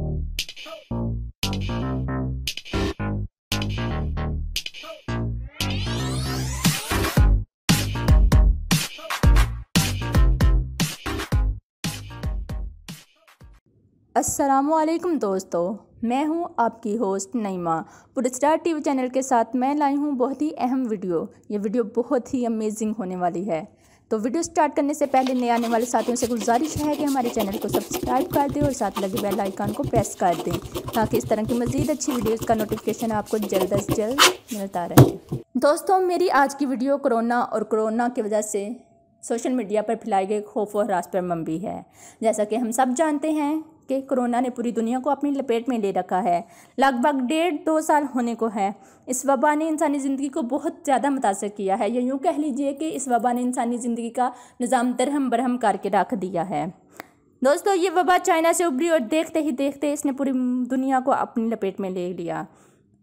असलकम दोस्तों मैं हूं आपकी होस्ट नईमा पुरस्टार टीवी चैनल के साथ मैं लाई हूं बहुत ही अहम वीडियो ये वीडियो बहुत ही अमेजिंग होने वाली है तो वीडियो स्टार्ट करने से पहले नए आने वाले साथियों से गुजारिश है कि हमारे चैनल को सब्सक्राइब कर दें और साथ लगे बेल आइकन को प्रेस कर दें ताकि इस तरह की मज़ीद अच्छी वीडियोज़ का नोटिफिकेशन आपको जल्द अज जल्द मिलता रहे दोस्तों मेरी आज की वीडियो कोरोना और कोरोना की वजह से सोशल मीडिया पर फैलाए गए खौफ और हरास पर मम्बी है जैसा कि हम सब जानते हैं के कोरोना ने पूरी दुनिया को अपनी लपेट में ले रखा है लगभग डेढ़ दो साल होने को है इस वबा ने इंसानी ज़िंदगी को बहुत ज़्यादा मुतासर किया है या यूँ कह लीजिए कि इस वबा ने इंसानी ज़िंदगी का निज़ाम दरहम बरहम करके रख दिया है दोस्तों ये वबा चाइना से उभरी और देखते ही देखते इसने पूरी दुनिया को अपनी लपेट में ले लिया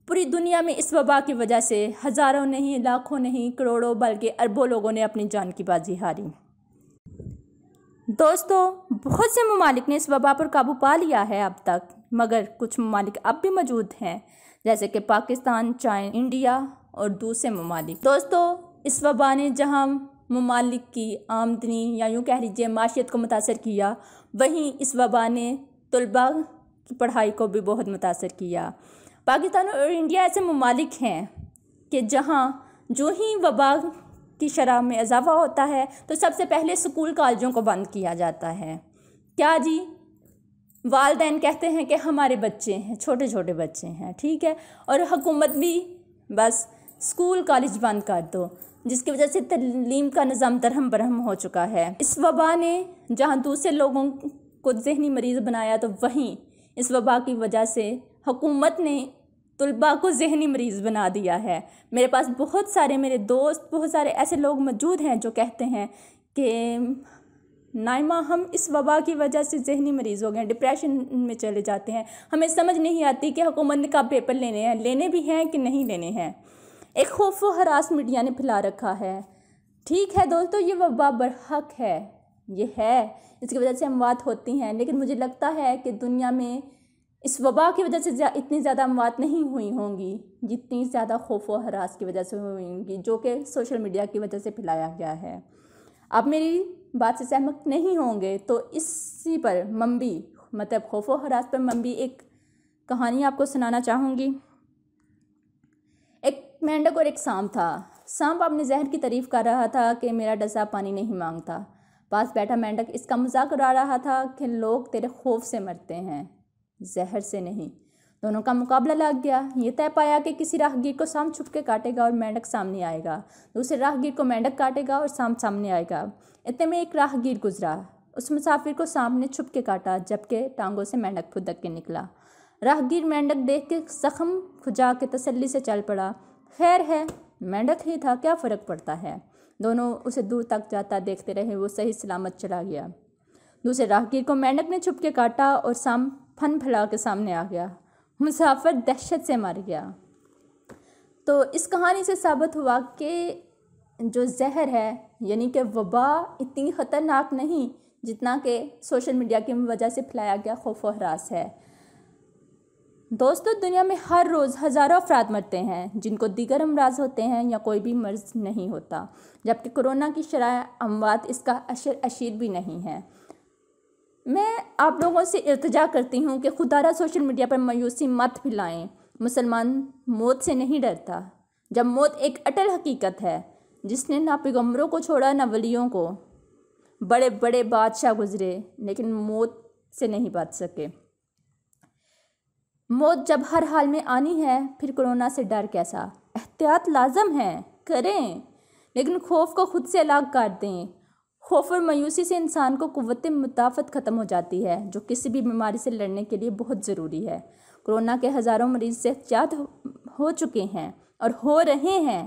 पूरी दुनिया में इस वबा की वजह से हज़ारों नहीं लाखों नहीं करोड़ों बल्कि अरबों लोगों ने अपनी जान की बाजी हारी दोस्तों बहुत से ममालिक ने इस वबा पर काबू पा लिया है अब तक मगर कुछ ममालिक अब भी मौजूद हैं जैसे कि पाकिस्तान चाइन इंडिया और दूसरे ममालिक दोस्तों इस वबा ने जहाँ ममालिक की आमदनी या यूँ कह लीजिए माशियत को मुतासर किया वहीं इस वबा ने तलबा की पढ़ाई को भी बहुत मुतासर किया पाकिस्तान और इंडिया ऐसे ममालिक हैं कि जहाँ जो ही वबा की शराब में इजाफा होता है तो सबसे पहले स्कूल कॉलेजों को बंद किया जाता है क्या जी वालदेन कहते हैं कि हमारे बच्चे हैं छोटे छोटे बच्चे हैं ठीक है और हुकूमत भी बस स्कूल कॉलेज बंद कर दो जिसकी वजह से तलीम का निज़ाम तरहम बरहम हो चुका है इस वबा ने जहाँ दूसरे लोगों को जहनी मरीज़ बनाया तो वहीं इस वबा की वजह से हुकूमत ने तलबा को जहनी मरीज़ बना दिया है मेरे पास बहुत सारे मेरे दोस्त बहुत सारे ऐसे लोग मौजूद हैं जो कहते हैं कि नाइमा हम इस वबा की वजह से जहनी मरीज़ हो गए हैं डिप्रेशन में चले जाते हैं हमें समझ नहीं आती कि हुकूमत ने कब पेपर लेने हैं लेने भी हैं कि नहीं लेने हैं एक खौफ व हरास मीडिया ने फैला रखा है ठीक है दोस्तों ये वबा बरहक है ये है इसकी वजह से हम बात होती हैं लेकिन मुझे लगता है कि दुनिया में इस वबा की वजह से जा, इतनी ज़्यादा अमवात नहीं हुई होंगी जितनी ज़्यादा खौफ व हरास की वजह से हुई होंगी जो कि सोशल मीडिया की वजह से फैलाया गया है आप मेरी बात से सहमत नहीं होंगे तो इसी पर मम्बी मतलब खौफ व हरास पर मम्बी एक कहानी आपको सुनाना चाहूँगी एक मेंढक और एक सांप था सांप अपने जहर की तारीफ़ कर रहा था कि मेरा डसा पानी नहीं मांगता पास बैठा मेंढक इसका मजाक उड़ा रहा था कि लोग तेरे खौफ से मरते हैं जहर से नहीं दोनों का मुकाबला लग गया ये तय पाया कि किसी राहगीर को सांप छुप के काटेगा और मेंढक सामने आएगा दूसरे राहगीर को मेंढक काटेगा और सांप सामने आएगा इतने में एक राहगीर गुजरा उस मुसाफिर को सांप ने छुप के काटा जबकि टांगों से मेंढक फुदक के निकला राहगीर मेंढक देख के जख्म खुजा के तसल्ली से चल पड़ा खैर है मेंढक ही था क्या फ़र्क पड़ता है दोनों उसे दूर तक जाता देखते रहे वो सही सलामत चला गया दूसरे राहगीर को मेंढक ने छुप के काटा और सांप फन फला के सामने आ गया मुसाफिर दहशत से मर गया तो इस कहानी से साबित हुआ कि जो जहर है यानी कि वबा इतनी ख़तरनाक नहीं जितना कि सोशल मीडिया की वजह से फैलाया गया खौफ हरास है दोस्तों दुनिया में हर रोज़ हज़ारों अफराद मरते हैं जिनको दीगर अमराज होते हैं या कोई भी मर्ज नहीं होता जबकि कोरोना की शराह अमवात इसका अशर अशीर भी नहीं है मैं आप लोगों से इल्तजा करती हूँ कि खुदारा सोशल मीडिया पर मायूसी मत फैलाएं मुसलमान मौत से नहीं डरता जब मौत एक अटल हकीकत है जिसने ना पैगम्बरों को छोड़ा ना वलियों को बड़े बड़े बादशाह गुजरे लेकिन मौत से नहीं बच सके मौत जब हर हाल में आनी है फिर कोरोना से डर कैसा एहतियात लाजम है करें लेकिन खौफ को खुद से अलग कर दें खौफ और मायूसी से इंसान को कुत मुताफ़त ख़त्म हो जाती है जो किसी भी बीमारी से लड़ने के लिए बहुत ज़रूरी है कोरोना के हज़ारों मरीज़ से एहतियात हो चुके हैं और हो रहे हैं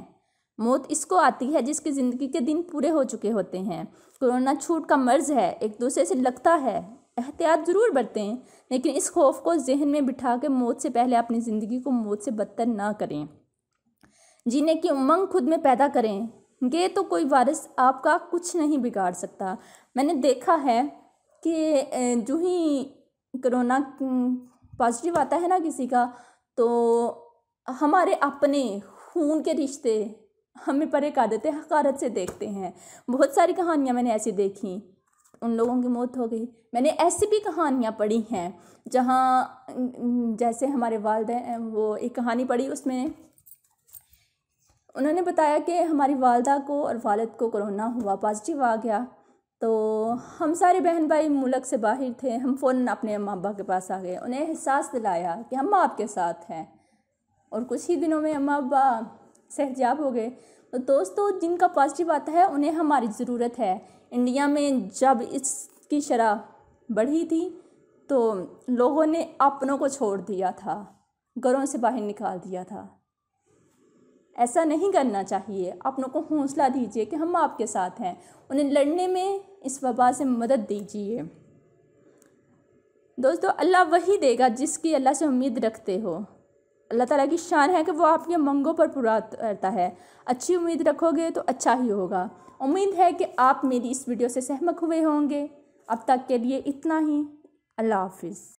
मौत इसको आती है जिसकी ज़िंदगी के दिन पूरे हो चुके होते हैं कोरोना छूट का मर्ज़ है एक दूसरे से लगता है एहतियात ज़रूर बरतें लेकिन इस खौफ को जहन में बिठा के मौत से पहले अपनी ज़िंदगी को मौत से बदतर ना करें जीने की उमंग खुद में पैदा करें ये तो कोई वायरस आपका कुछ नहीं बिगाड़ सकता मैंने देखा है कि जो ही कोरोना पॉजिटिव आता है ना किसी का तो हमारे अपने खून के रिश्ते हमें परे कर देते हकारत से देखते हैं बहुत सारी कहानियाँ मैंने ऐसी देखी उन लोगों की मौत हो गई मैंने ऐसी भी कहानियाँ पढ़ी हैं जहाँ जैसे हमारे वालदे वो एक कहानी पढ़ी उसमें उन्होंने बताया कि हमारी वालदा को और वालद को कोरोना हुआ पॉजिटिव आ गया तो हम सारे बहन भाई मुल्क से बाहर थे हम फ़ौर अपने माँ बाप के पास आ गए उन्हें एहसास दिलाया कि हम आपके साथ हैं और कुछ ही दिनों में अम्मा अब सहजाब हो गए तो दोस्तों जिनका पॉजिटिव आता है उन्हें हमारी ज़रूरत है इंडिया में जब इसकी शरह बढ़ी थी तो लोगों ने अपनों को छोड़ दिया था घरों से बाहर निकाल दिया था ऐसा नहीं करना चाहिए अपनों को हौसला दीजिए कि हम आपके साथ हैं उन्हें लड़ने में इस वबा से मदद दीजिए दोस्तों अल्लाह वही देगा जिसकी अल्लाह से उम्मीद रखते हो अल्लाह ताला की शान है कि वो आपके मंगों पर पूरा करता है अच्छी उम्मीद रखोगे तो अच्छा ही होगा उम्मीद है कि आप मेरी इस वीडियो से सहमत हुए होंगे अब तक के लिए इतना ही अल्लाह हाफिज़